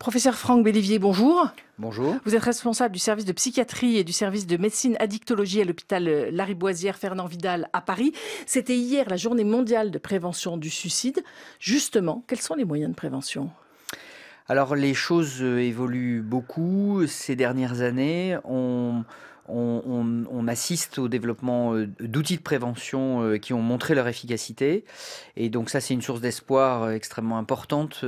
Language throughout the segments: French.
Professeur Franck Bélivier, bonjour. Bonjour. Vous êtes responsable du service de psychiatrie et du service de médecine addictologie à l'hôpital euh, Lariboisière Fernand Vidal à Paris. C'était hier la journée mondiale de prévention du suicide. Justement, quels sont les moyens de prévention alors les choses euh, évoluent beaucoup ces dernières années. On, on, assiste au développement euh, d'outils de prévention euh, qui ont montré leur efficacité. Et donc ça, c'est une source d'espoir euh, extrêmement importante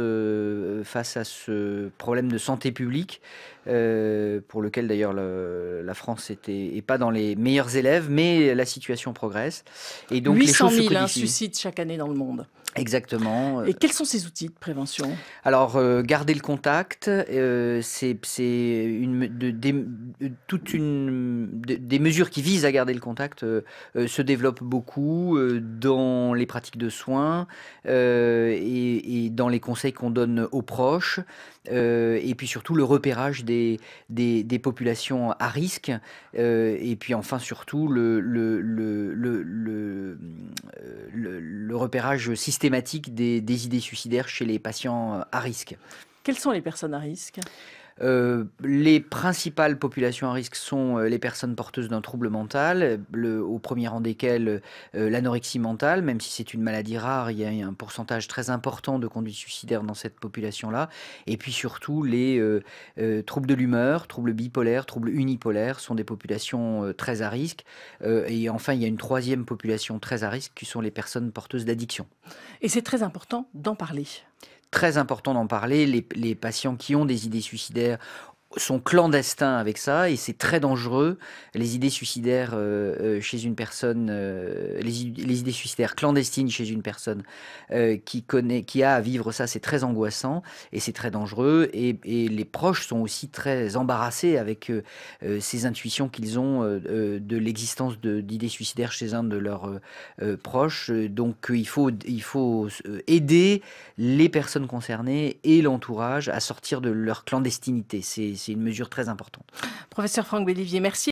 face à ce problème de santé publique, pour lequel d'ailleurs la France était, pas dans les meilleurs élèves, mais la situation progresse. Et donc 800 000 suicides chaque année dans le monde. Exactement. Et quels sont ces outils de prévention Alors, garder le contact, c'est une, toute une des mesures qui visent à garder le contact euh, euh, se développent beaucoup euh, dans les pratiques de soins et, dans les conseils qu'on donne aux proches. et puis surtout le repérage des, populations à risque. et puis enfin surtout le, repérage systématique des idées suicidaires chez les patients à risque. Quelles sont les personnes à risque euh, les principales populations à risque sont euh, les personnes porteuses d'un trouble mental, au premier rang desquelles euh, l'anorexie mentale, même si c'est une maladie rare, il y a un pourcentage très important de conduites suicidaires dans cette population-là, et puis surtout les troubles de l'humeur, troubles bipolaires, troubles unipolaires sont des populations très à risque, et enfin il y a une troisième population très à risque qui sont les personnes porteuses d'addiction. Et c'est très important d'en parler très important d'en parler. Les, patients qui ont des idées suicidaires sont clandestins avec ça et c'est très dangereux. Les idées suicidaires euh, euh, chez une personne, euh, les, idées suicidaires clandestines chez une personne qui connaît, qui a à vivre ça, c'est très angoissant et c'est très dangereux. Et, les proches sont aussi très embarrassés avec ces intuitions qu'ils ont de l'existence d'idées suicidaires chez un de leurs proches. Donc il faut, il faut aider les personnes concernées et l'entourage à sortir de leur clandestinité. C'est c'est une mesure très importante. Professeur Franck Bellivier, merci.